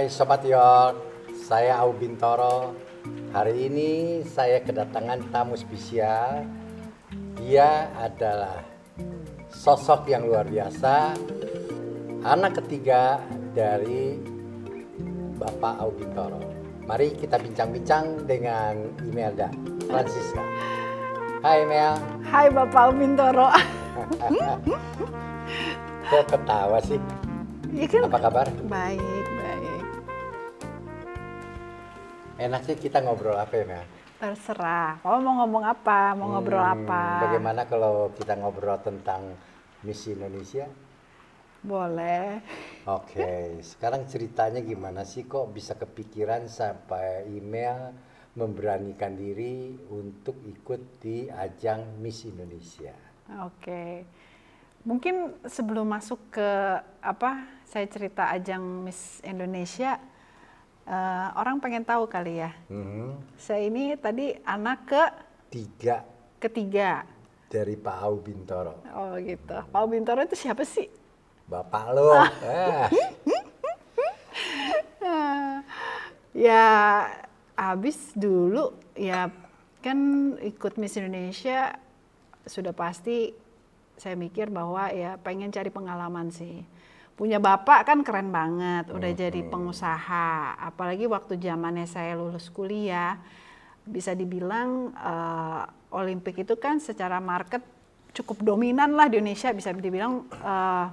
Hai Sobat York, saya Au Bintoro. Hari ini saya kedatangan tamu spesial. Dia adalah sosok yang luar biasa, anak ketiga dari Bapak Au Bintoro. Mari kita bincang-bincang dengan Imelda Francisca. Hai Mel. Hai Bapak Au Bintoro. Kok ketawa sih? Ya kan? Apa kabar? Baik, enaknya kita ngobrol apa ya Mel? Terserah. Kamu mau ngomong apa? Mau hmm, ngobrol apa? Bagaimana kalau kita ngobrol tentang Miss Indonesia? Boleh. Oke, sekarang ceritanya gimana sih kok bisa kepikiran sampai email memberanikan diri untuk ikut di ajang Miss Indonesia? Oke. Mungkin sebelum masuk ke apa, saya cerita ajang Miss Indonesia, Eh, orang pengen tahu kali ya. Hmm. Saya ini tadi anak ke tiga. Ketiga. Dari Pak Au Bintoro. Oh gitu. Pak Au Bintoro itu siapa sih? Bapak lo. Ah. Eh. ya habis dulu ya kan ikut Miss Indonesia sudah pasti saya mikir bahwa ya pengen cari pengalaman sih punya bapak kan keren banget, udah jadi pengusaha. Apalagi waktu zamannya saya lulus kuliah, bisa dibilang uh, Olimpik itu kan secara market cukup dominan lah di Indonesia, bisa dibilang uh,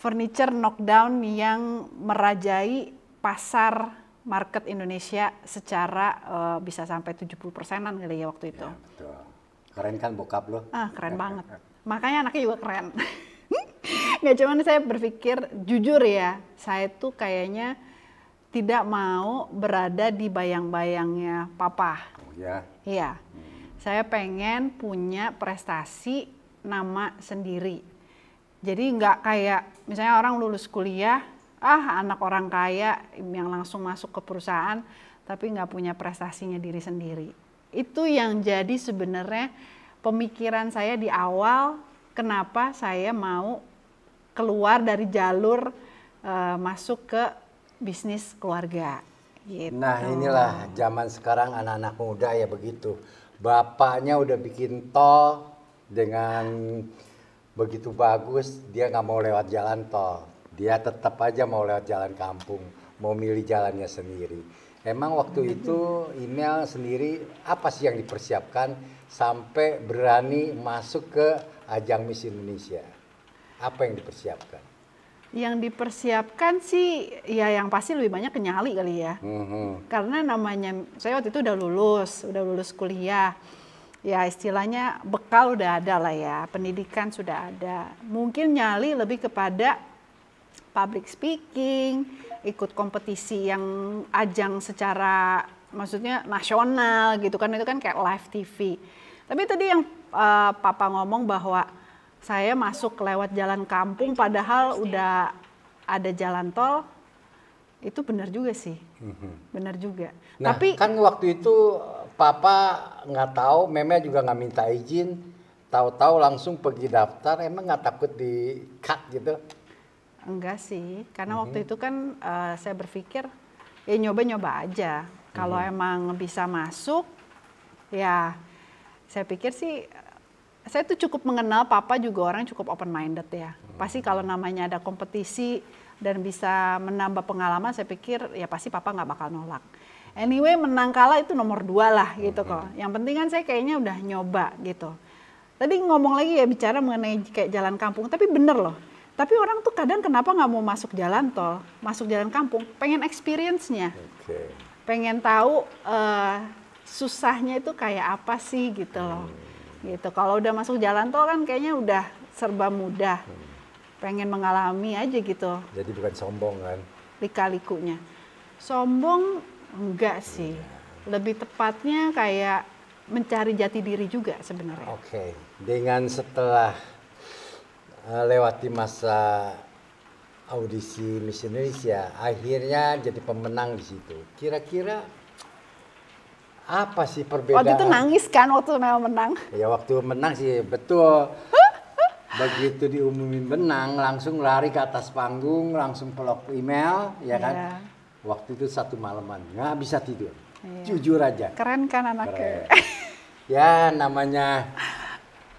furniture knockdown yang merajai pasar market Indonesia secara uh, bisa sampai 70 persenan kali ya waktu itu. Ya, betul. Keren kan bokap lo? Ah, keren banget. Makanya anaknya juga keren. nggak cuman saya berpikir jujur ya saya tuh kayaknya tidak mau berada di bayang-bayangnya papa oh, ya iya hmm. saya pengen punya prestasi nama sendiri jadi nggak kayak misalnya orang lulus kuliah ah anak orang kaya yang langsung masuk ke perusahaan tapi nggak punya prestasinya diri sendiri itu yang jadi sebenarnya pemikiran saya di awal kenapa saya mau keluar dari jalur uh, masuk ke bisnis keluarga. Gitu. Nah inilah zaman sekarang anak-anak muda ya begitu. Bapaknya udah bikin tol dengan begitu bagus, dia nggak mau lewat jalan tol. Dia tetap aja mau lewat jalan kampung, mau milih jalannya sendiri. Emang waktu itu email sendiri apa sih yang dipersiapkan sampai berani masuk ke ajang Miss Indonesia? apa yang dipersiapkan? Yang dipersiapkan sih ya yang pasti lebih banyak kenyali kali ya. Mm-hmm. Karena namanya saya waktu itu udah lulus, udah lulus kuliah. Ya istilahnya bekal udah ada lah ya, pendidikan sudah ada. Mungkin nyali lebih kepada public speaking, ikut kompetisi yang ajang secara maksudnya nasional gitu kan itu kan kayak live TV. Tapi tadi yang uh, Papa ngomong bahwa saya masuk lewat jalan kampung iya, iya, padahal udah ada jalan tol itu benar juga sih mhm. benar juga nah, tapi kan waktu itu papa nggak tahu meme juga nggak minta izin tahu-tahu langsung pergi daftar emang nggak takut di cut gitu enggak sih karena mm waktu itu kan uh, saya berpikir ya nyoba-nyoba aja kalau mhm. emang bisa masuk ya saya pikir sih saya tuh cukup mengenal papa juga orang cukup open minded ya. Pasti kalau namanya ada kompetisi dan bisa menambah pengalaman, saya pikir ya pasti papa nggak bakal nolak. Anyway, menang kalah itu nomor dua lah gitu kok. Yang penting kan saya kayaknya udah nyoba gitu. Tadi ngomong lagi ya bicara mengenai kayak jalan kampung, tapi bener loh. Tapi orang tuh kadang kenapa nggak mau masuk jalan tol, masuk jalan kampung, pengen experience-nya. Okay. Pengen tahu uh, susahnya itu kayak apa sih gitu loh. Hmm gitu kalau udah masuk jalan tol kan kayaknya udah serba mudah hmm. pengen mengalami aja gitu jadi bukan sombong kan lika-likunya sombong enggak sih hmm. lebih tepatnya kayak mencari jati diri juga sebenarnya oke okay. dengan setelah uh, lewati masa audisi Miss Indonesia akhirnya jadi pemenang di situ kira-kira apa sih perbedaan? Waktu itu nangis kan waktu memang menang. Ya waktu menang sih betul. Begitu diumumin menang langsung lari ke atas panggung, langsung pelok email, ya kan? Yeah. Waktu itu satu malaman nggak bisa tidur. Yeah. Jujur aja. Keren kan anaknya. Keren. ya namanya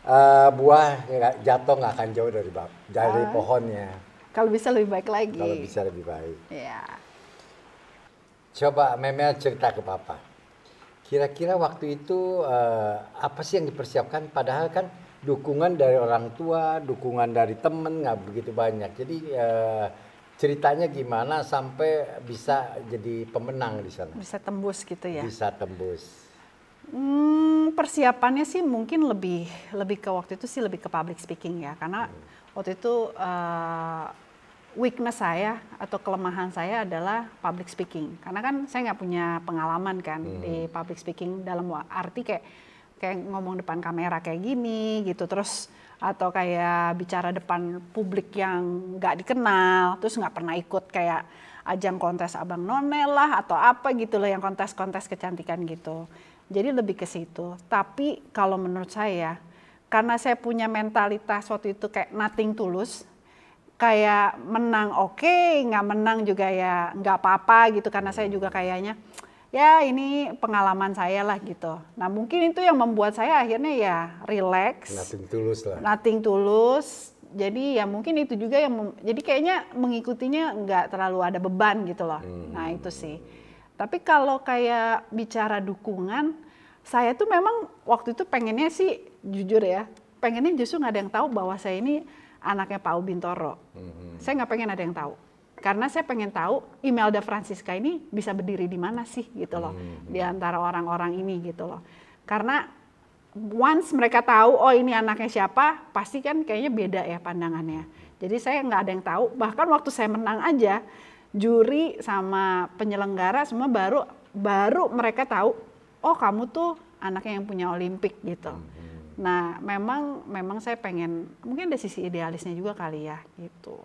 uh, buah ya jatuh nggak akan jauh dari bab dari uh, pohonnya. Kalau bisa lebih baik lagi. Kalau bisa lebih baik. Iya. Coba Memel cerita ke Papa Kira-kira waktu itu eh, apa sih yang dipersiapkan? Padahal kan dukungan dari orang tua, dukungan dari temen nggak begitu banyak. Jadi eh, ceritanya gimana sampai bisa jadi pemenang di sana? Bisa tembus gitu ya? Bisa tembus. Hmm, persiapannya sih mungkin lebih lebih ke waktu itu sih lebih ke public speaking ya karena hmm. waktu itu uh, weakness saya atau kelemahan saya adalah public speaking. Karena kan saya nggak punya pengalaman kan hmm. di public speaking dalam arti kayak kayak ngomong depan kamera kayak gini gitu terus atau kayak bicara depan publik yang nggak dikenal terus nggak pernah ikut kayak ajang kontes abang none lah atau apa gitu loh yang kontes-kontes kecantikan gitu jadi lebih ke situ tapi kalau menurut saya karena saya punya mentalitas waktu itu kayak nothing tulus kayak menang oke, okay, nggak menang juga ya nggak apa-apa gitu karena saya juga kayaknya ya ini pengalaman saya lah gitu. Nah mungkin itu yang membuat saya akhirnya ya relax. Nothing tulus lah. Nothing tulus. Jadi ya mungkin itu juga yang jadi kayaknya mengikutinya nggak terlalu ada beban gitu loh. Hmm. Nah itu sih. Tapi kalau kayak bicara dukungan, saya tuh memang waktu itu pengennya sih jujur ya, pengennya justru nggak ada yang tahu bahwa saya ini anaknya Pak Ubintoro. Hmm. Saya nggak pengen ada yang tahu. Karena saya pengen tahu Imelda Francisca ini bisa berdiri di mana sih gitu loh. Hmm. Di antara orang-orang ini gitu loh. Karena once mereka tahu oh ini anaknya siapa, pasti kan kayaknya beda ya pandangannya. Jadi saya nggak ada yang tahu. Bahkan waktu saya menang aja, juri sama penyelenggara semua baru baru mereka tahu oh kamu tuh anaknya yang punya Olimpik gitu. Hmm. Nah, memang memang saya pengen mungkin ada sisi idealisnya juga kali ya gitu.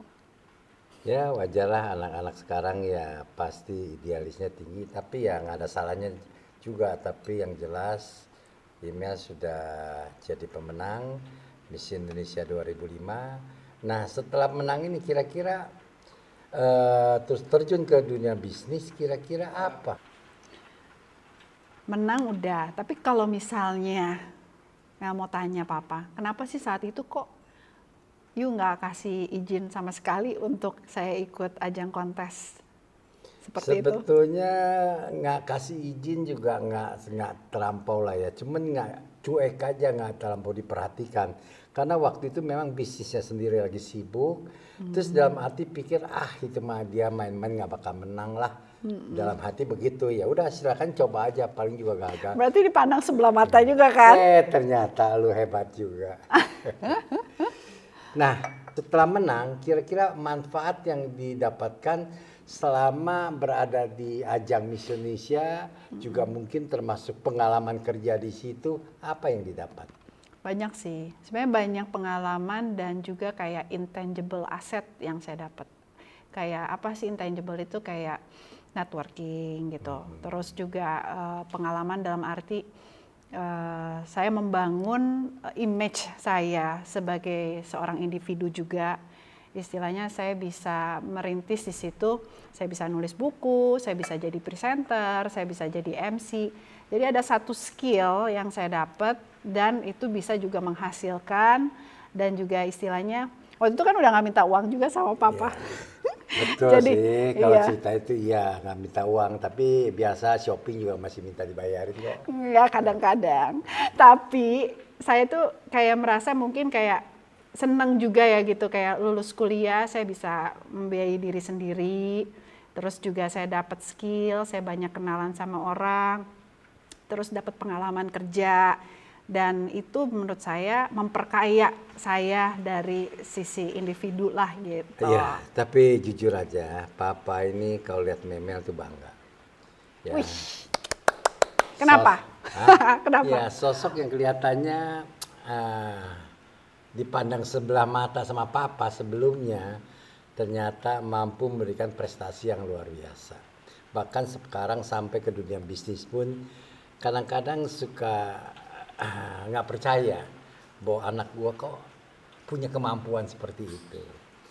Ya wajarlah anak-anak sekarang ya pasti idealisnya tinggi, tapi ya nggak ada salahnya juga. Tapi yang jelas email sudah jadi pemenang Miss Indonesia 2005. Nah setelah menang ini kira-kira uh, terus terjun ke dunia bisnis kira-kira apa? Menang udah, tapi kalau misalnya Mel mau tanya papa, kenapa sih saat itu kok you nggak kasih izin sama sekali untuk saya ikut ajang kontes seperti Sebetulnya nggak kasih izin juga nggak nggak terlampau lah ya. Cuman nggak cuek aja nggak terlampau diperhatikan. Karena waktu itu memang bisnisnya sendiri lagi sibuk. Hmm. Terus dalam arti pikir ah itu mah dia main-main nggak bakal menang lah. Hmm. Dalam hati begitu, ya udah silakan coba aja, paling juga gagal. Berarti dipandang sebelah mata juga kan? Eh ternyata lu hebat juga. nah setelah menang, kira-kira manfaat yang didapatkan selama berada di ajang Miss Indonesia hmm. juga mungkin termasuk pengalaman kerja di situ, apa yang didapat? Banyak sih, sebenarnya banyak pengalaman dan juga kayak intangible asset yang saya dapat. Kayak apa sih intangible itu kayak networking gitu. Hmm. Terus juga uh, pengalaman dalam arti uh, saya membangun eh, image saya sebagai seorang individu juga. Istilahnya saya bisa merintis di situ, saya bisa nulis buku, saya bisa jadi presenter, saya bisa jadi MC. Jadi ada satu skill yang saya dapat dan itu bisa juga menghasilkan dan juga istilahnya waktu itu kan udah nggak minta uang juga sama papa. Ya. Betul Jadi, sih, kalau iya. cerita itu iya nggak minta uang, tapi biasa shopping juga masih minta dibayarin kok. Enggak, kadang-kadang. Tapi saya tuh kayak merasa mungkin kayak seneng juga ya gitu, kayak lulus kuliah saya bisa membiayai diri sendiri, terus juga saya dapat skill, saya banyak kenalan sama orang, terus dapat pengalaman kerja dan itu menurut saya memperkaya saya dari sisi individu lah gitu. Iya, tapi jujur aja, papa ini kalau lihat Memel tuh bangga. Ya. Wih. Kenapa? Sos Kenapa? Ya, sosok yang kelihatannya uh, dipandang sebelah mata sama papa sebelumnya ternyata mampu memberikan prestasi yang luar biasa. Bahkan sekarang sampai ke dunia bisnis pun kadang-kadang suka Ah, nggak percaya bahwa anak gue kok punya kemampuan seperti itu.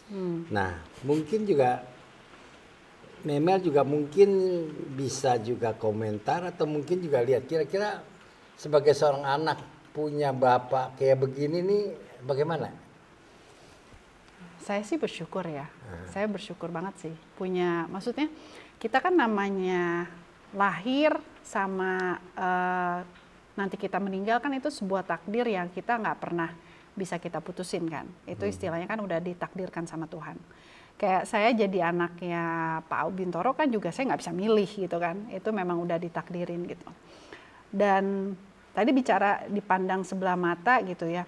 Hmm. Nah, mungkin juga Memel juga mungkin bisa juga komentar atau mungkin juga lihat kira-kira sebagai seorang anak punya bapak kayak begini nih bagaimana? Saya sih bersyukur ya. Hmm. Saya bersyukur banget sih punya maksudnya kita kan namanya lahir sama uh, nanti kita meninggal kan itu sebuah takdir yang kita nggak pernah bisa kita putusin kan. Itu hmm. istilahnya kan udah ditakdirkan sama Tuhan. Kayak saya jadi anaknya Pak Bintoro kan juga saya nggak bisa milih gitu kan. Itu memang udah ditakdirin gitu. Dan tadi bicara dipandang sebelah mata gitu ya.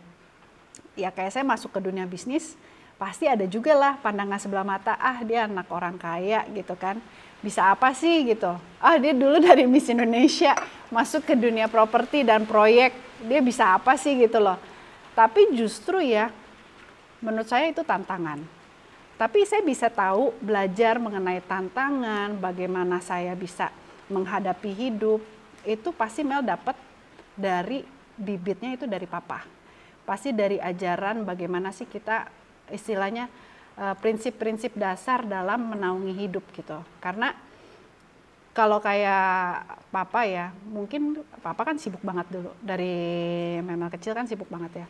Ya kayak saya masuk ke dunia bisnis, pasti ada juga lah pandangan sebelah mata, ah dia anak orang kaya gitu kan bisa apa sih gitu. Ah dia dulu dari Miss Indonesia masuk ke dunia properti dan proyek, dia bisa apa sih gitu loh. Tapi justru ya menurut saya itu tantangan. Tapi saya bisa tahu belajar mengenai tantangan, bagaimana saya bisa menghadapi hidup, itu pasti Mel dapat dari bibitnya itu dari papa. Pasti dari ajaran bagaimana sih kita istilahnya Eh, prinsip-prinsip dasar dalam menaungi hidup gitu. Karena kalau kayak papa ya, mungkin papa kan sibuk banget dulu dari memang kecil kan sibuk banget ya.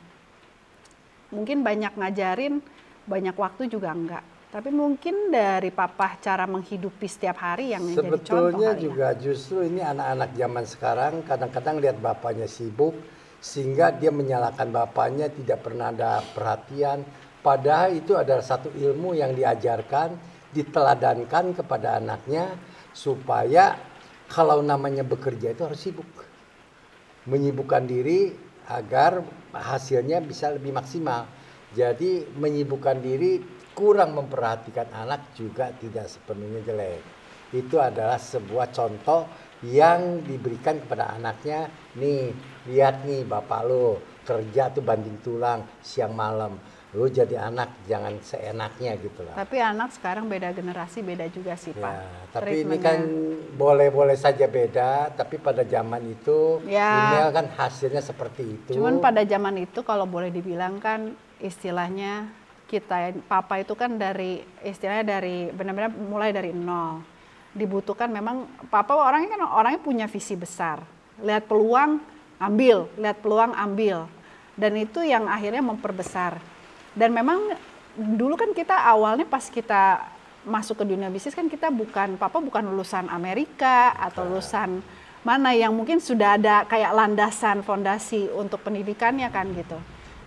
Mungkin banyak ngajarin, banyak waktu juga enggak. Tapi mungkin dari papa cara menghidupi setiap hari yang Sebetulnya contoh. Sebetulnya ya. juga ya. justru ini anak-anak zaman sekarang kadang-kadang lihat bapaknya sibuk sehingga dia menyalahkan bapaknya tidak pernah ada perhatian Padahal itu adalah satu ilmu yang diajarkan, diteladankan kepada anaknya supaya kalau namanya bekerja itu harus sibuk. Menyibukkan diri agar hasilnya bisa lebih maksimal. Jadi menyibukkan diri kurang memperhatikan anak juga tidak sepenuhnya jelek. Itu adalah sebuah contoh yang diberikan kepada anaknya nih lihat nih bapak lo kerja tuh banding tulang siang malam lu jadi anak jangan seenaknya gitu lah. Tapi anak sekarang beda generasi beda juga sih ya, Tapi ini kan boleh-boleh saja beda, tapi pada zaman itu ya. email kan hasilnya seperti itu. Cuman pada zaman itu kalau boleh dibilang kan istilahnya kita papa itu kan dari istilahnya dari benar-benar mulai dari nol dibutuhkan memang papa orangnya kan orangnya punya visi besar lihat peluang ambil lihat peluang ambil dan itu yang akhirnya memperbesar dan memang dulu kan kita awalnya pas kita masuk ke dunia bisnis kan kita bukan papa bukan lulusan Amerika atau lulusan mana yang mungkin sudah ada kayak landasan fondasi untuk pendidikannya kan gitu.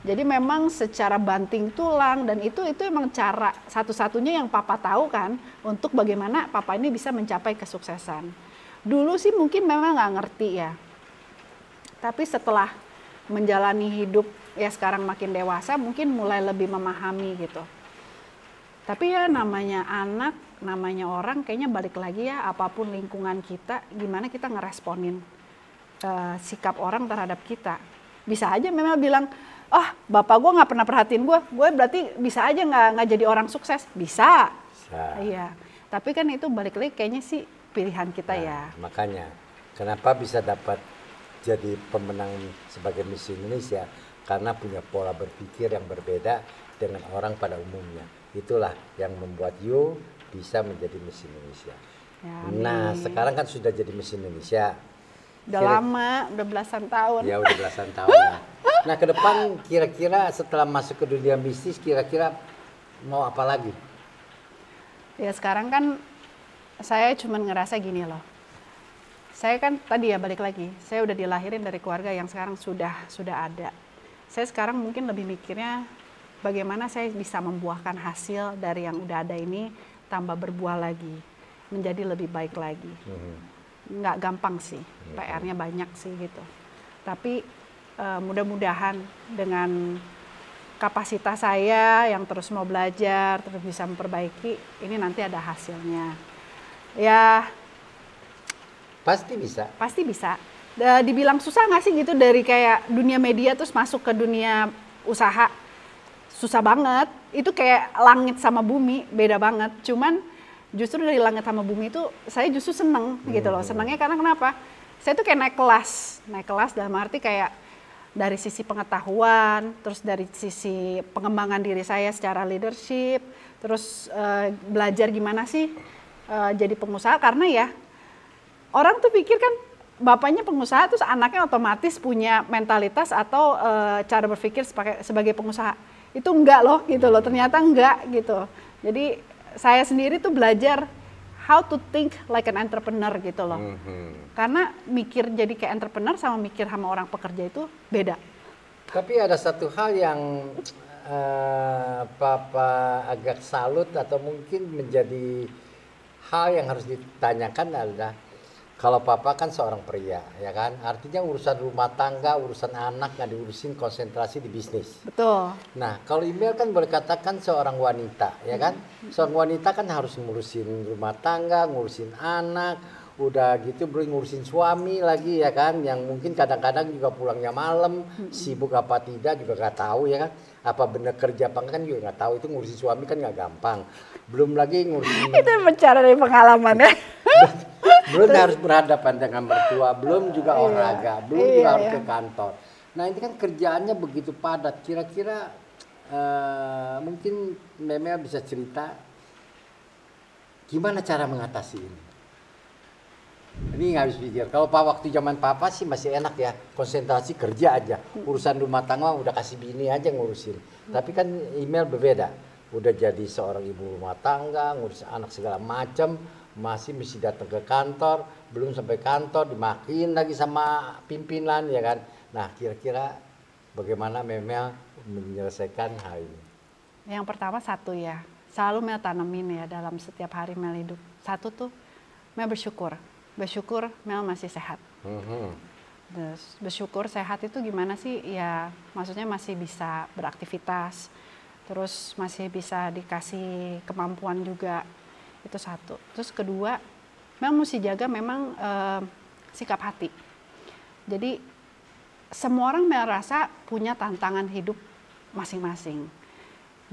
Jadi memang secara banting tulang dan itu itu emang cara satu-satunya yang papa tahu kan untuk bagaimana papa ini bisa mencapai kesuksesan. Dulu sih mungkin memang nggak ngerti ya. Tapi setelah menjalani hidup ya sekarang makin dewasa mungkin mulai lebih memahami gitu. Tapi ya namanya anak, namanya orang kayaknya balik lagi ya apapun lingkungan kita, gimana kita ngeresponin uh, sikap orang terhadap kita. Bisa aja memang bilang, oh, bapak gue nggak pernah perhatiin gue, gue berarti bisa aja nggak nggak jadi orang sukses. Bisa. bisa. Iya. Tapi kan itu balik lagi kayaknya sih pilihan kita nah, ya. Makanya, kenapa bisa dapat jadi pemenang sebagai Miss Indonesia? karena punya pola berpikir yang berbeda dengan orang pada umumnya. Itulah yang membuat You bisa menjadi mesin Indonesia. Ya, nah, sekarang kan sudah jadi mesin Indonesia. Udah Kira lama, udah belasan tahun. Ya, udah belasan tahun. Nah, ke depan kira-kira setelah masuk ke dunia bisnis kira-kira mau apa lagi? Ya, sekarang kan saya cuma ngerasa gini loh saya kan tadi ya balik lagi, saya udah dilahirin dari keluarga yang sekarang sudah sudah ada saya sekarang mungkin lebih mikirnya bagaimana saya bisa membuahkan hasil dari yang udah ada ini tambah berbuah lagi menjadi lebih baik lagi mm-hmm. nggak gampang sih mm-hmm. PR-nya banyak sih gitu tapi uh, mudah-mudahan dengan kapasitas saya yang terus mau belajar terus bisa memperbaiki ini nanti ada hasilnya ya pasti bisa pasti bisa uh, dibilang susah nggak sih gitu dari kayak dunia media terus masuk ke dunia usaha susah banget itu kayak langit sama bumi beda banget cuman justru dari langit sama bumi itu saya justru seneng hmm. gitu loh hmm. senangnya karena kenapa saya tuh kayak naik kelas naik kelas dalam arti kayak dari sisi pengetahuan terus dari sisi pengembangan diri saya secara leadership terus uh, belajar gimana sih uh, jadi pengusaha karena ya orang tuh pikir kan bapaknya pengusaha terus anaknya otomatis punya mentalitas atau e, cara berpikir sebagai, sebagai pengusaha itu enggak loh gitu loh ternyata enggak gitu jadi saya sendiri tuh belajar how to think like an entrepreneur gitu loh mm-hmm. karena mikir jadi kayak entrepreneur sama mikir sama orang pekerja itu beda tapi ada satu hal yang uh, papa agak salut atau mungkin menjadi hal yang harus ditanyakan adalah kalau papa kan seorang pria, ya kan? Artinya urusan rumah tangga, urusan anak nggak diurusin, konsentrasi di bisnis. Betul. Nah, kalau email kan boleh katakan seorang wanita, ya kan? Mm-hmm. Seorang wanita kan harus ngurusin rumah tangga, ngurusin anak, udah gitu belum ngurusin suami lagi ya kan, yang mungkin kadang-kadang juga pulangnya malam, mm-hmm. sibuk apa tidak juga nggak tahu ya kan? apa benar kerja apa kan juga nggak tahu itu ngurusin suami kan nggak gampang belum lagi ngurusin itu bicara dari pengalaman ya belum harus berhadapan dengan mertua belum juga iya. olahraga iya, belum iya, juga harus iya. ke kantor nah ini kan kerjaannya begitu padat kira-kira uh, mungkin Memel bisa cerita gimana cara mengatasi ini ini nggak habis pikir. Kalau pak waktu zaman papa sih masih enak ya, konsentrasi kerja aja. Urusan rumah tangga udah kasih bini aja ngurusin. Tapi kan email berbeda. Udah jadi seorang ibu rumah tangga, ngurus anak segala macam, masih mesti datang ke kantor, belum sampai kantor dimakin lagi sama pimpinan ya kan. Nah, kira-kira bagaimana memang menyelesaikan hal ini? Yang pertama satu ya, selalu Mel tanemin ya dalam setiap hari Mel hidup. Satu tuh Mel bersyukur bersyukur Mel masih sehat. Mm-hmm. Terus bersyukur sehat itu gimana sih? Ya maksudnya masih bisa beraktivitas, terus masih bisa dikasih kemampuan juga itu satu. Terus kedua, Mel mesti jaga memang eh, sikap hati. Jadi semua orang merasa punya tantangan hidup masing-masing.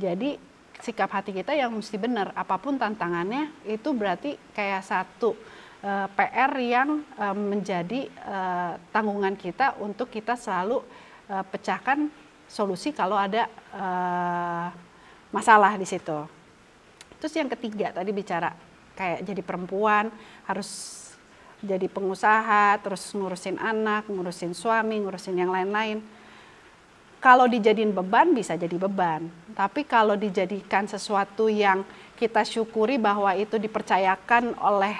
Jadi sikap hati kita yang mesti benar. Apapun tantangannya itu berarti kayak satu uh, eh, PR yang uh, menjadi uh, tanggungan kita untuk kita selalu uh, pecahkan solusi kalau ada uh, masalah di situ. Terus yang ketiga tadi bicara kayak jadi perempuan harus jadi pengusaha, terus ngurusin anak, ngurusin suami, ngurusin yang lain-lain. Kalau dijadiin beban bisa jadi beban, tapi kalau dijadikan sesuatu yang kita syukuri bahwa itu dipercayakan oleh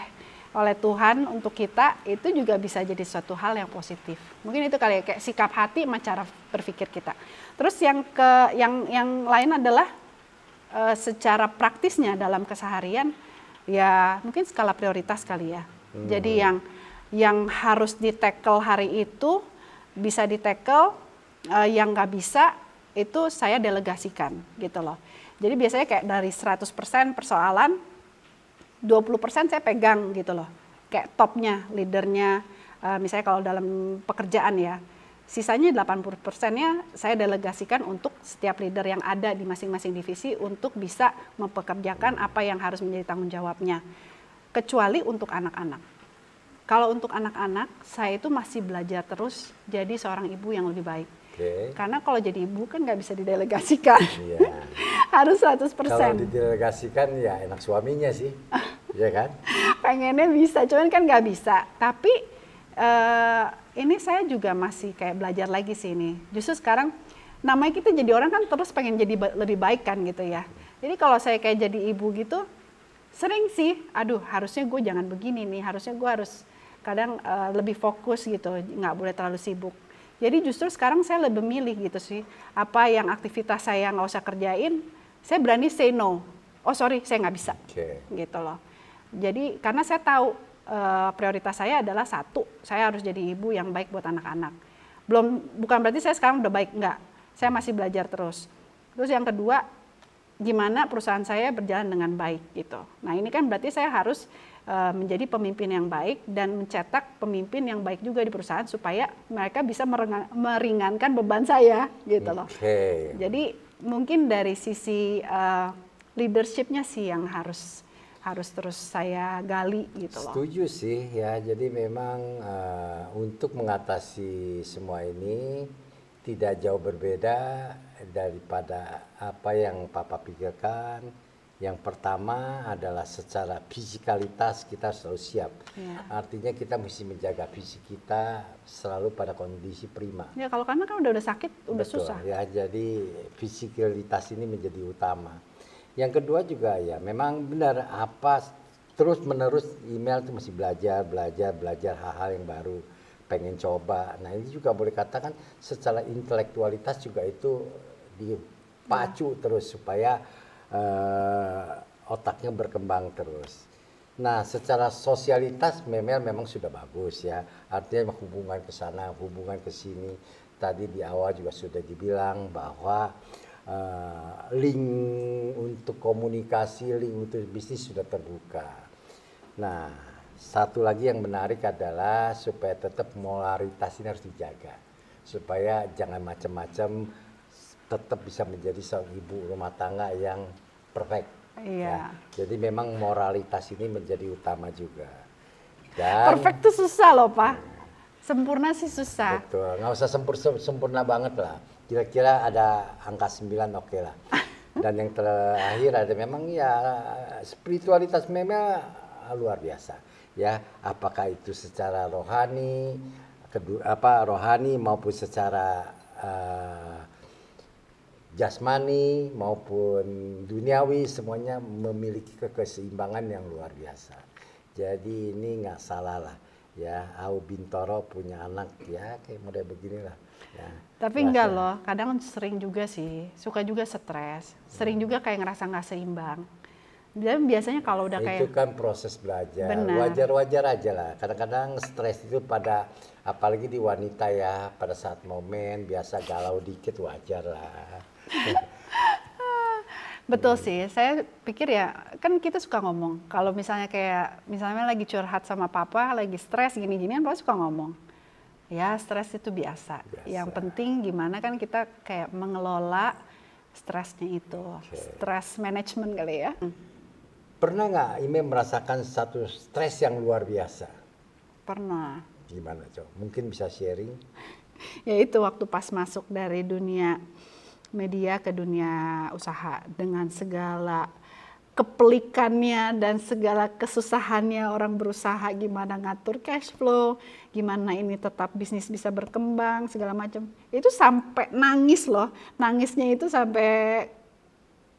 oleh Tuhan untuk kita itu juga bisa jadi suatu hal yang positif. Mungkin itu kali ya kayak sikap hati sama cara berpikir kita. Terus yang ke yang yang lain adalah e, secara praktisnya dalam keseharian ya mungkin skala prioritas kali ya. Hmm. Jadi yang yang harus ditekel hari itu bisa ditekel e, eh, yang nggak bisa itu saya delegasikan gitu loh. Jadi biasanya kayak dari 100% persoalan 20% saya pegang gitu loh. Kayak topnya, leadernya, uh, misalnya kalau dalam pekerjaan ya. Sisanya 80%-nya saya delegasikan untuk setiap leader yang ada di masing-masing divisi untuk bisa mempekerjakan apa yang harus menjadi tanggung jawabnya. Kecuali untuk anak-anak. Kalau untuk anak-anak, saya itu masih belajar terus jadi seorang ibu yang lebih baik Okay. Karena kalau jadi ibu kan nggak bisa didelegasikan. Yeah. Harus 100%. Kalau didelegasikan ya enak suaminya sih. Iya kan? Pengennya bisa, cuman kan nggak bisa. Tapi uh, ini saya juga masih kayak belajar lagi sih ini. Justru sekarang namanya kita jadi orang kan terus pengen jadi lebih baik kan gitu ya. Jadi kalau saya kayak jadi ibu gitu, sering sih, aduh harusnya gue jangan begini nih, harusnya gue harus kadang uh, lebih fokus gitu, nggak boleh terlalu sibuk jadi justru sekarang saya lebih milih gitu sih. Apa yang aktivitas saya nggak usah kerjain, saya berani say no. Oh sorry, saya nggak bisa. Okay. Gitu loh. Jadi karena saya tahu uh, prioritas saya adalah satu, saya harus jadi ibu yang baik buat anak-anak. Belum bukan berarti saya sekarang udah baik nggak. Saya masih belajar terus. Terus yang kedua, gimana perusahaan saya berjalan dengan baik gitu. Nah ini kan berarti saya harus Eh, menjadi pemimpin yang baik dan mencetak pemimpin yang baik juga di perusahaan supaya mereka bisa meringankan beban saya gitu loh. Jadi mungkin dari sisi uh, leadershipnya sih yang harus harus terus saya gali gitu loh. Setuju sih ya. Jadi memang uh, untuk mengatasi semua ini tidak jauh berbeda daripada apa yang Papa pikirkan yang pertama adalah secara fisikalitas kita selalu siap. Ya. Artinya kita mesti menjaga fisik kita selalu pada kondisi prima. Ya kalau karena kan udah udah sakit udah Betul, susah. Ya jadi fisikalitas ini menjadi utama. Yang kedua juga ya memang benar apa terus menerus email itu masih belajar belajar belajar hal-hal yang baru pengen coba. Nah ini juga boleh katakan secara intelektualitas juga itu dipacu iya. ya. terus supaya uh, otaknya berkembang terus. Nah, secara sosialitas memel memang sudah bagus ya. Artinya hubungan ke sana, hubungan ke sini. Tadi di awal juga sudah dibilang bahwa uh, link untuk komunikasi, link untuk bisnis sudah terbuka. Nah, satu lagi yang menarik adalah supaya tetap molaritas ini harus dijaga. Supaya jangan macam-macam tetap bisa menjadi seorang ibu rumah tangga yang perfect. Iya. Ya. Jadi memang moralitas ini menjadi utama juga. Dan, perfect itu susah loh pak. Sempurna sih susah. Betul. Nggak usah sempur sempurna banget lah. Kira-kira ada angka 9 oke okay lah. Dan yang terakhir ada memang ya spiritualitas memang luar biasa. Ya, apakah itu secara rohani, kedua, apa rohani maupun secara uh, jasmani maupun duniawi semuanya memiliki keseimbangan yang luar biasa. Jadi ini nggak salah lah ya Au Bintoro punya anak ya kayak model beginilah. Ya. Tapi Masa. enggak loh, kadang sering juga sih, suka juga stres, sering hmm. juga kayak ngerasa nggak seimbang. Dan biasanya kalau udah itu kayak itu kan proses belajar, wajar-wajar aja lah. Kadang-kadang stres itu pada apalagi di wanita ya, pada saat momen biasa galau dikit wajar lah Betul sih, saya pikir ya kan kita suka ngomong. Kalau misalnya kayak misalnya lagi curhat sama papa, lagi stres gini gini kan papa suka ngomong. Ya stres itu biasa. biasa. Yang penting gimana kan kita kayak mengelola stresnya itu, okay. stres manajemen kali ya. Hmm. Pernah nggak Ime merasakan satu stres yang luar biasa? Pernah. Gimana Cok? Mungkin bisa sharing? ya itu waktu pas masuk dari dunia media ke dunia usaha dengan segala kepelikannya dan segala kesusahannya orang berusaha gimana ngatur cash flow, gimana ini tetap bisnis bisa berkembang segala macam. Itu sampai nangis loh. Nangisnya itu sampai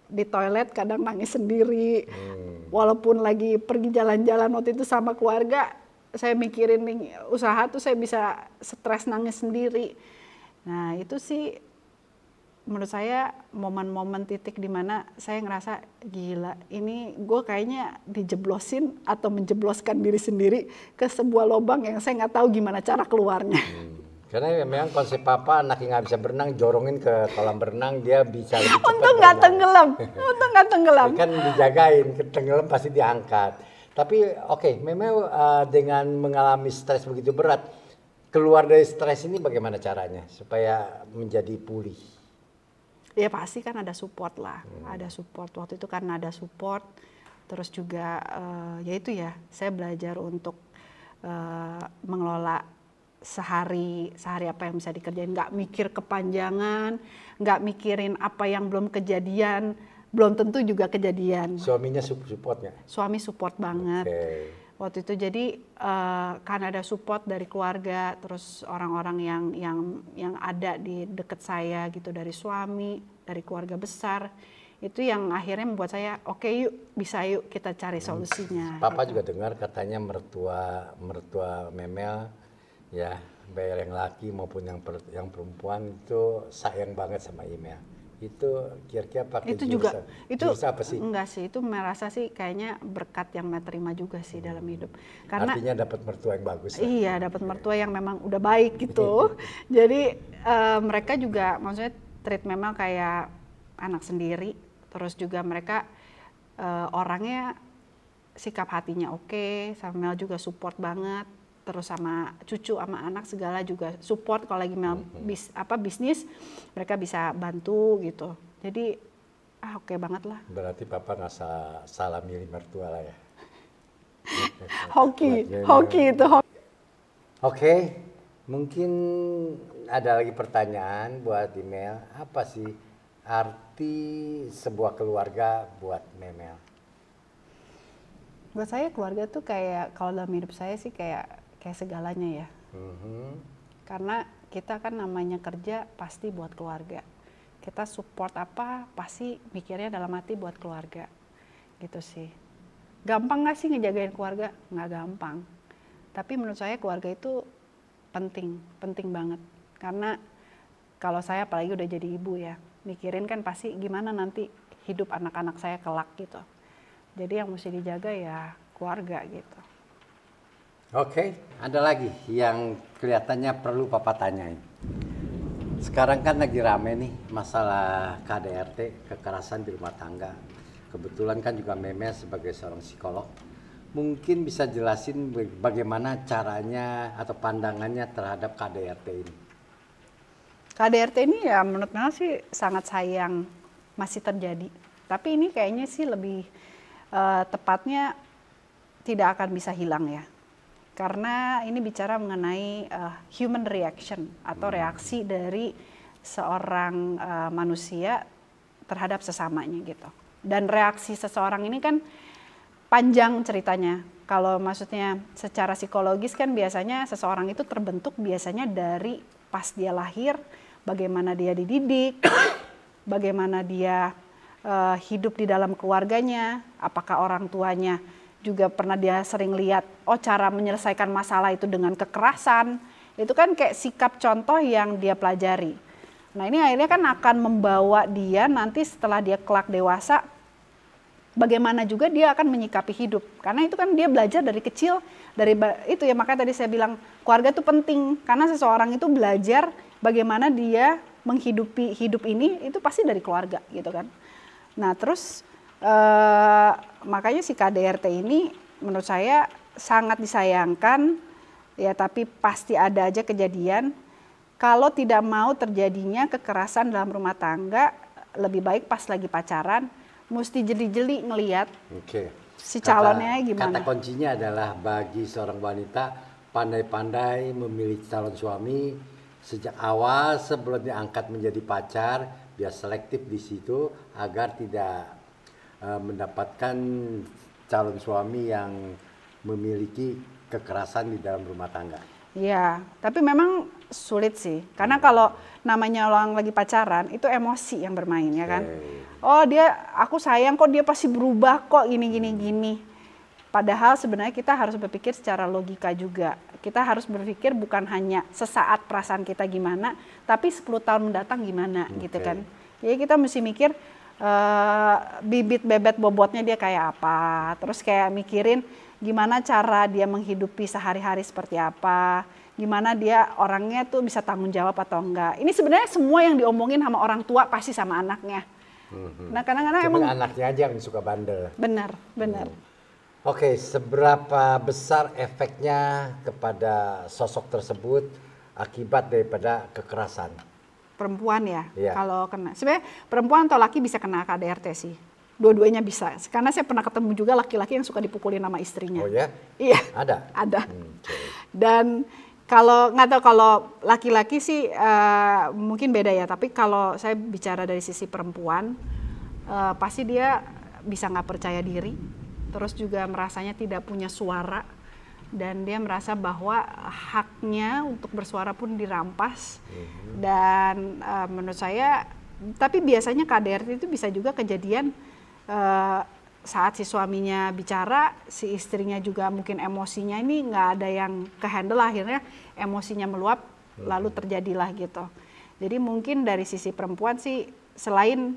di toilet kadang nangis sendiri. Hmm. Walaupun lagi pergi jalan-jalan waktu itu sama keluarga, saya mikirin nih usaha tuh saya bisa stres nangis sendiri. Nah, itu sih menurut saya momen-momen titik di mana saya ngerasa gila ini gue kayaknya dijeblosin atau menjebloskan diri sendiri ke sebuah lubang yang saya nggak tahu gimana cara keluarnya. Hmm. Karena ya memang konsep papa anak yang nggak bisa berenang, jorongin ke kolam berenang dia bisa lebih Untung nggak tenggelam, untung nggak tenggelam. kan dijagain, tenggelam pasti diangkat. Tapi oke, okay, memang uh, dengan mengalami stres begitu berat, keluar dari stres ini bagaimana caranya supaya menjadi pulih? ya pasti kan ada support lah hmm. ada support waktu itu karena ada support terus juga uh, ya itu ya saya belajar untuk uh, mengelola sehari sehari apa yang bisa dikerjain nggak mikir kepanjangan nggak mikirin apa yang belum kejadian belum tentu juga kejadian suaminya supportnya? suami support banget okay waktu itu jadi uh, karena ada support dari keluarga terus orang-orang yang yang yang ada di dekat saya gitu dari suami dari keluarga besar itu yang akhirnya membuat saya oke okay, yuk bisa yuk kita cari hmm. solusinya. Papa gitu. juga dengar katanya mertua mertua Memel ya baik yang laki maupun yang per, yang perempuan itu sayang banget sama email itu kira-kira pakai itu juga itu apa sih? Enggak sih, itu merasa sih kayaknya berkat yang mbak terima juga sih hmm. dalam hidup. Karena artinya dapat mertua yang bagus. Lah. Iya, dapat iya. mertua yang memang udah baik gitu. Iya. Jadi uh, mereka juga maksudnya treat memang kayak anak sendiri, terus juga mereka uh, orangnya sikap hatinya oke, okay, Samuel juga support banget terus sama cucu sama anak segala juga support kalau lagi mel mhm. bis, apa bisnis mereka bisa bantu gitu jadi ah oke okay banget lah berarti papa nggak salah milih mertua lah ya hoki hoki itu oke okay. mungkin ada lagi pertanyaan buat email apa sih arti sebuah keluarga buat Memel buat saya keluarga tuh kayak kalau dalam hidup saya sih kayak kayak segalanya ya. Mm-hmm. Karena kita kan namanya kerja pasti buat keluarga. Kita support apa pasti mikirnya dalam hati buat keluarga. Gitu sih. Gampang nggak sih ngejagain keluarga? Nggak gampang. Tapi menurut saya keluarga itu penting, penting banget. Karena kalau saya apalagi udah jadi ibu ya, mikirin kan pasti gimana nanti hidup anak-anak saya kelak gitu. Jadi yang mesti dijaga ya keluarga gitu. Oke, ada lagi yang kelihatannya perlu Papa tanyain. Sekarang kan lagi rame nih masalah KDRT, kekerasan di rumah tangga. Kebetulan kan juga Meme sebagai seorang psikolog. Mungkin bisa jelasin bagaimana caranya atau pandangannya terhadap KDRT ini. KDRT ini ya menurut saya sih sangat sayang masih terjadi. Tapi ini kayaknya sih lebih uh, tepatnya tidak akan bisa hilang ya karena ini bicara mengenai uh, human reaction atau hmm. reaksi dari seorang uh, manusia terhadap sesamanya gitu. Dan reaksi seseorang ini kan panjang ceritanya. Kalau maksudnya secara psikologis kan biasanya seseorang itu terbentuk biasanya dari pas dia lahir, bagaimana dia dididik, bagaimana dia uh, hidup di dalam keluarganya, apakah orang tuanya juga pernah dia sering lihat oh cara menyelesaikan masalah itu dengan kekerasan itu kan kayak sikap contoh yang dia pelajari nah ini akhirnya kan akan membawa dia nanti setelah dia kelak dewasa bagaimana juga dia akan menyikapi hidup karena itu kan dia belajar dari kecil dari itu ya makanya tadi saya bilang keluarga itu penting karena seseorang itu belajar bagaimana dia menghidupi hidup ini itu pasti dari keluarga gitu kan nah terus Eh, makanya si KDRT ini menurut saya sangat disayangkan ya tapi pasti ada aja kejadian kalau tidak mau terjadinya kekerasan dalam rumah tangga lebih baik pas lagi pacaran mesti jeli-jeli ngelihat Oke. si calonnya gimana. Kata kuncinya adalah bagi seorang wanita pandai-pandai memilih calon suami sejak awal sebelum diangkat menjadi pacar biar selektif di situ agar tidak Eh, mendapatkan calon suami yang memiliki kekerasan di dalam rumah tangga. Iya, tapi memang sulit sih. Karena hmm. kalau namanya orang lagi pacaran, itu emosi yang bermain ya kan. Hey. Oh dia, aku sayang kok dia pasti berubah kok gini gini hmm. gini. Padahal sebenarnya kita harus berpikir secara logika juga. Kita harus berpikir bukan hanya sesaat perasaan kita gimana, tapi 10 tahun mendatang gimana okay. gitu kan. Jadi kita mesti mikir uh, bibit bebet bobotnya dia kayak apa. Terus kayak mikirin gimana cara dia menghidupi sehari-hari seperti apa. Gimana dia orangnya tuh bisa tanggung jawab atau enggak. Ini sebenarnya semua yang diomongin sama orang tua pasti sama anaknya. Mhm. Nah kadang-kadang emang anaknya aja yang suka bandel. Benar, benar. Hmm. Oke, okay, seberapa besar efeknya kepada sosok tersebut akibat daripada kekerasan? perempuan ya yeah. kalau kena. Sebenarnya perempuan atau laki bisa kena KDRT sih. Dua-duanya bisa. Karena saya pernah ketemu juga laki-laki yang suka dipukulin nama istrinya. Oh ya? Iya. Ada. Ada. Hmm, Dan kalau nggak tahu kalau laki-laki sih uh, mungkin beda ya. Tapi kalau saya bicara dari sisi perempuan, uh, pasti dia bisa nggak percaya diri, terus juga merasanya tidak punya suara dan dia merasa bahwa haknya untuk bersuara pun dirampas hmm. dan uh, menurut saya tapi biasanya KDRT itu bisa juga kejadian uh, saat si suaminya bicara si istrinya juga mungkin emosinya ini nggak ada yang kehandle akhirnya emosinya meluap hmm. lalu terjadilah gitu jadi mungkin dari sisi perempuan sih selain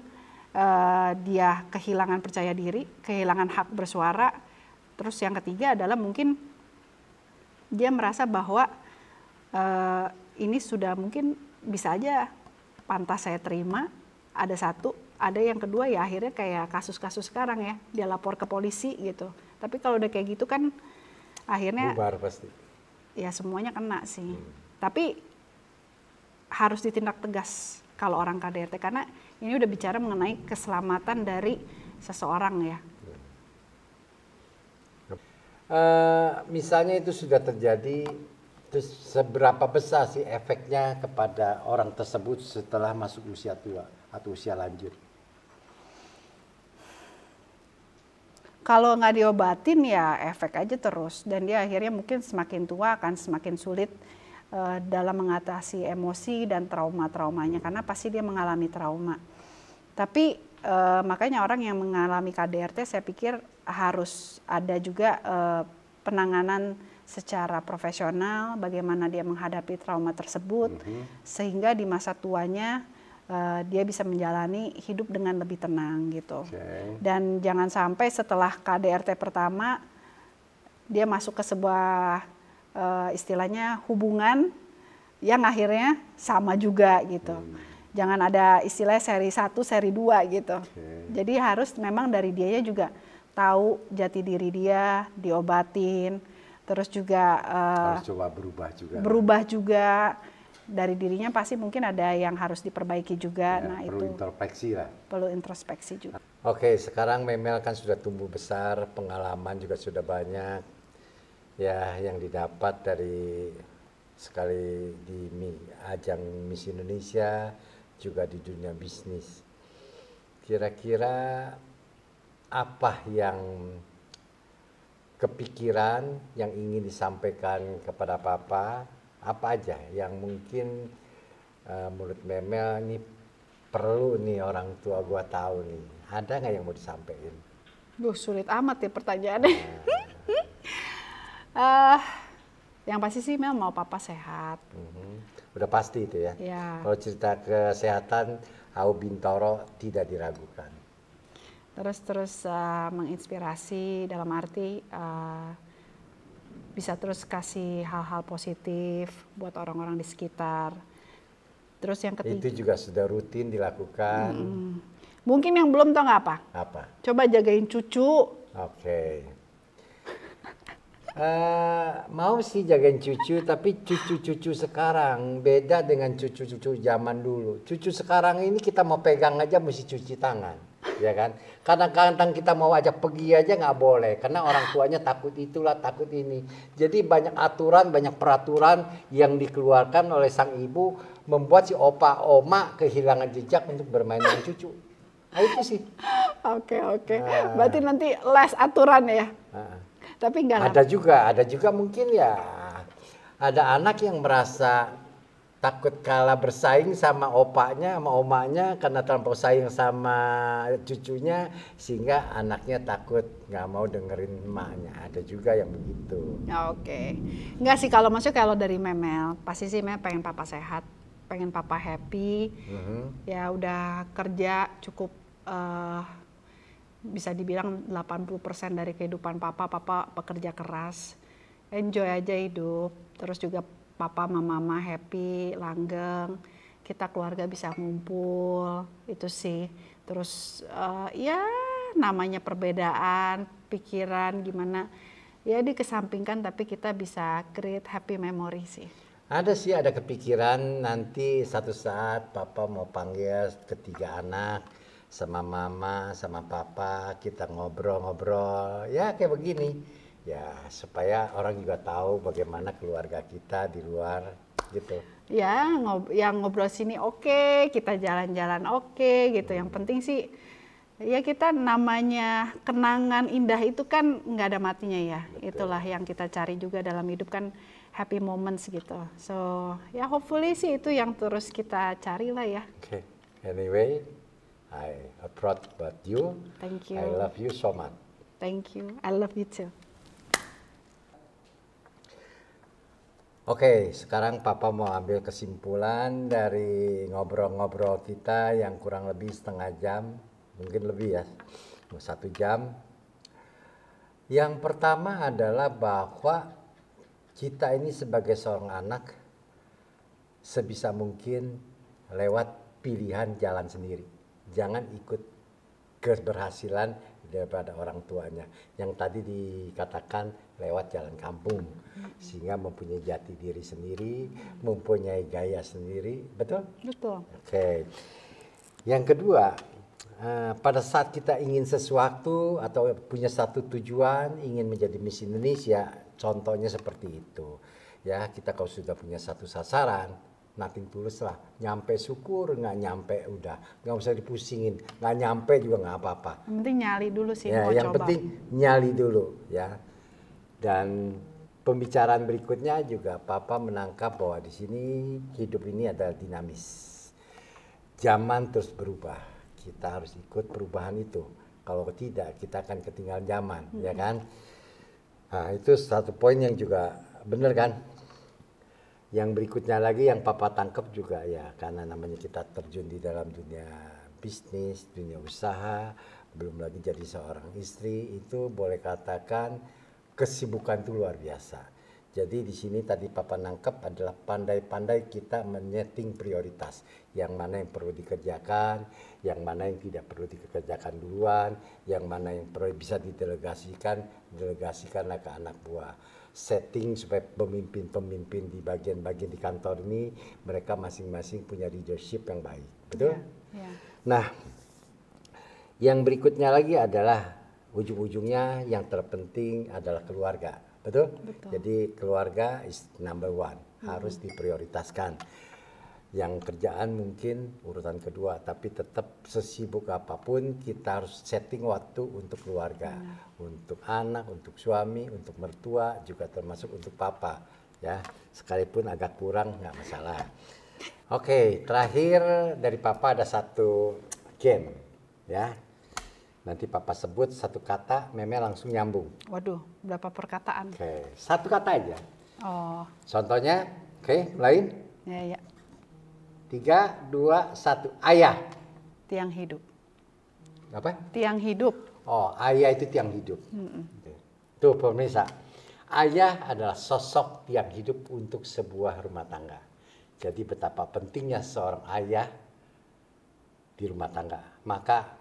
uh, dia kehilangan percaya diri kehilangan hak bersuara terus yang ketiga adalah mungkin dia merasa bahwa uh, ini sudah mungkin bisa aja pantas saya terima ada satu ada yang kedua ya akhirnya kayak kasus-kasus sekarang ya dia lapor ke polisi gitu tapi kalau udah kayak gitu kan akhirnya bubar pasti ya semuanya kena sih hmm. tapi harus ditindak tegas kalau orang KDRT karena ini udah bicara mengenai keselamatan dari seseorang ya uh, misalnya itu sudah terjadi terus seberapa besar sih efeknya kepada orang tersebut setelah masuk usia tua atau usia lanjut? Kalau nggak diobatin ya efek aja terus dan dia akhirnya mungkin semakin tua akan semakin sulit uh, dalam mengatasi emosi dan trauma-traumanya karena pasti dia mengalami trauma. Tapi uh, makanya orang yang mengalami KDRT saya pikir harus ada juga uh, penanganan secara profesional bagaimana dia menghadapi trauma tersebut mm -hmm. sehingga di masa tuanya uh, dia bisa menjalani hidup dengan lebih tenang gitu okay. dan jangan sampai setelah KDRT pertama dia masuk ke sebuah uh, istilahnya hubungan yang akhirnya sama juga gitu mm jangan ada istilah seri satu seri dua gitu. Okay. Jadi harus memang dari dia juga tahu jati diri dia, diobatin, terus juga eh, harus coba berubah juga. Berubah juga dari dirinya pasti mungkin ada yang harus diperbaiki juga. Ya, nah, perlu itu introspeksi lah. Perlu introspeksi juga. Oke, sekarang Memel kan sudah tumbuh besar, pengalaman juga sudah banyak ya yang didapat dari sekali di ajang Miss Indonesia juga di dunia bisnis. Kira-kira apa yang kepikiran yang ingin disampaikan kepada Papa? Apa aja yang mungkin uh, menurut Memel ini perlu nih orang tua gua tahu nih. Ada nggak yang mau disampaikan? Duh, sulit amat ya pertanyaannya. Nah. uh, yang pasti sih Mel mau papa sehat. Mm-hmm. Udah pasti itu ya. ya. Kalau cerita kesehatan, Au Bintoro tidak diragukan. Terus terus uh, menginspirasi dalam arti uh, bisa terus kasih hal-hal positif buat orang-orang di sekitar. Terus yang ketiga itu juga sudah rutin dilakukan. Mm-hmm. Mungkin yang belum tau nggak apa? Apa? Coba jagain cucu. Oke. Okay Uh, mau sih jagain cucu, tapi cucu-cucu sekarang beda dengan cucu-cucu zaman dulu. Cucu sekarang ini kita mau pegang aja mesti cuci tangan, ya kan? karena kadang kita mau ajak pergi aja nggak boleh, karena orang tuanya takut itulah, takut ini. Jadi banyak aturan, banyak peraturan yang dikeluarkan oleh sang ibu membuat si opa oma kehilangan jejak untuk bermain dengan cucu. Nah, itu sih. Oke okay, oke. Okay. Nah. Berarti nanti les aturan ya. Nah. Tapi enggak Ada lah. juga, ada juga mungkin ya ada anak yang merasa takut kalah bersaing sama opaknya sama omaknya karena terlalu bersaing sama cucunya sehingga anaknya takut nggak mau dengerin emaknya ada juga yang begitu oke okay. nggak sih kalau masuk kalau dari memel pasti sih memel pengen papa sehat pengen papa happy mm -hmm. ya udah kerja cukup uh, bisa dibilang 80% dari kehidupan papa, papa pekerja keras. Enjoy aja hidup. Terus juga papa sama mama happy, langgeng. Kita keluarga bisa ngumpul, itu sih. Terus uh, ya namanya perbedaan, pikiran gimana. Ya dikesampingkan tapi kita bisa create happy memory sih. Ada sih ada kepikiran nanti satu saat papa mau panggil ketiga anak sama mama, sama papa, kita ngobrol-ngobrol, ya kayak begini. Ya, supaya orang juga tahu bagaimana keluarga kita di luar gitu. Ya, ngob yang ngobrol sini oke, okay, kita jalan-jalan oke okay, gitu. Hmm. Yang penting sih ya kita namanya kenangan indah itu kan nggak ada matinya ya. Betul. Itulah yang kita cari juga dalam hidup kan happy moments gitu. So, ya hopefully sih itu yang terus kita cari lah ya. Oke. Okay. Anyway, I applaud proud about you. Thank you. I love you so much. Thank you. I love you too. Oke, okay, sekarang Papa mau ambil kesimpulan dari ngobrol-ngobrol kita yang kurang lebih setengah jam, mungkin lebih ya, satu jam. Yang pertama adalah bahwa kita ini sebagai seorang anak sebisa mungkin lewat pilihan jalan sendiri jangan ikut keberhasilan daripada orang tuanya yang tadi dikatakan lewat jalan kampung sehingga mempunyai jati diri sendiri mempunyai gaya sendiri betul betul oke okay. yang kedua eh, pada saat kita ingin sesuatu atau punya satu tujuan ingin menjadi Miss Indonesia contohnya seperti itu ya kita kalau sudah punya satu sasaran nothing tulus lah nyampe syukur nggak nyampe udah nggak usah dipusingin nggak nyampe juga nggak apa-apa yang penting nyali dulu sih ya, yang coba. penting nyali dulu ya dan pembicaraan berikutnya juga papa menangkap bahwa di sini hidup ini adalah dinamis zaman terus berubah kita harus ikut perubahan itu kalau tidak kita akan ketinggalan zaman hmm. ya kan nah itu satu poin yang juga benar kan yang berikutnya lagi yang papa tangkap juga ya karena namanya kita terjun di dalam dunia bisnis, dunia usaha, belum lagi jadi seorang istri itu boleh katakan kesibukan itu luar biasa. Jadi di sini tadi papa nangkep adalah pandai-pandai kita menyeting prioritas, yang mana yang perlu dikerjakan, yang mana yang tidak perlu dikerjakan duluan, yang mana yang perlu bisa didelegasikan, delegasikanlah ke anak buah setting supaya pemimpin-pemimpin di bagian-bagian di kantor ini mereka masing-masing punya leadership yang baik, betul? Yeah, yeah. Nah, yang berikutnya lagi adalah ujung-ujungnya yang terpenting adalah keluarga, betul? betul. Jadi keluarga is number one, -hmm. harus diprioritaskan yang kerjaan mungkin urutan kedua tapi tetap sesibuk apapun kita harus setting waktu untuk keluarga hmm. untuk anak untuk suami untuk mertua juga termasuk untuk papa ya sekalipun agak kurang nggak masalah oke okay, terakhir dari papa ada satu game ya nanti papa sebut satu kata meme langsung nyambung waduh berapa perkataan oke okay, satu kata aja oh contohnya oke okay, lain ya ya Tiga, dua, satu. Ayah. Tiang hidup. Apa? Tiang hidup. Oh, ayah itu tiang hidup. Mm -mm. Tuh pemirsa, ayah adalah sosok tiang hidup untuk sebuah rumah tangga. Jadi betapa pentingnya seorang ayah di rumah tangga. Maka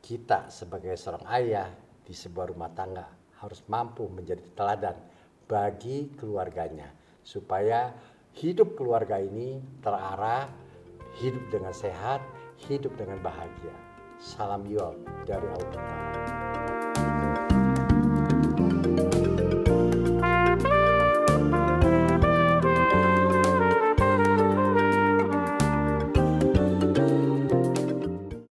kita sebagai seorang ayah di sebuah rumah tangga harus mampu menjadi teladan bagi keluarganya supaya hidup keluarga ini terarah, hidup dengan sehat, hidup dengan bahagia. Salam Yol dari Alkitab.